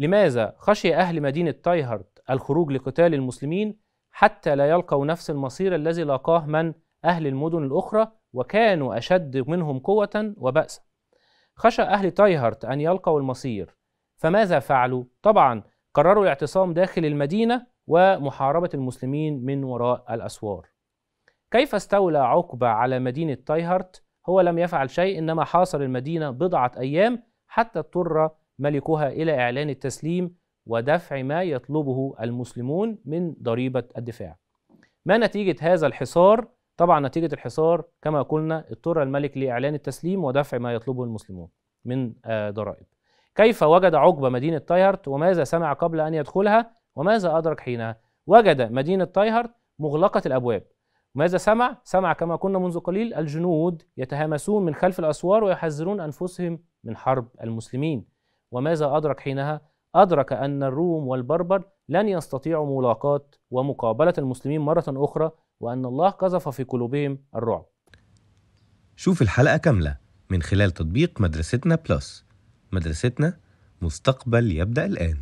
لماذا خشي أهل مدينة تايهرت الخروج لقتال المسلمين حتى لا يلقوا نفس المصير الذي لاقاه من أهل المدن الأخرى وكانوا أشد منهم قوة وبأسا خشى أهل تايهرت أن يلقوا المصير فماذا فعلوا؟ طبعا قرروا الاعتصام داخل المدينة ومحاربة المسلمين من وراء الأسوار كيف استولى عقبة على مدينة تايهرت؟ هو لم يفعل شيء إنما حاصر المدينة بضعة أيام حتى اضطر ملكها إلى إعلان التسليم ودفع ما يطلبه المسلمون من ضريبة الدفاع ما نتيجة هذا الحصار؟ طبعا نتيجة الحصار كما قلنا اضطر الملك لإعلان التسليم ودفع ما يطلبه المسلمون من آه، ضرائب كيف وجد عقبة مدينة طيهرت وماذا سمع قبل أن يدخلها وماذا أدرك حينها وجد مدينة طيهرت مغلقة الأبواب ماذا سمع؟ سمع كما كنا منذ قليل الجنود يتهامسون من خلف الأسوار ويحذرون أنفسهم من حرب المسلمين وماذا أدرك حينها؟ أدرك أن الروم والبربر لن يستطيعوا ملاقاة ومقابلة المسلمين مرة أخرى وأن الله قذف في قلوبهم الرعب شوف الحلقة كاملة من خلال تطبيق مدرستنا بلس مدرستنا مستقبل يبدأ الآن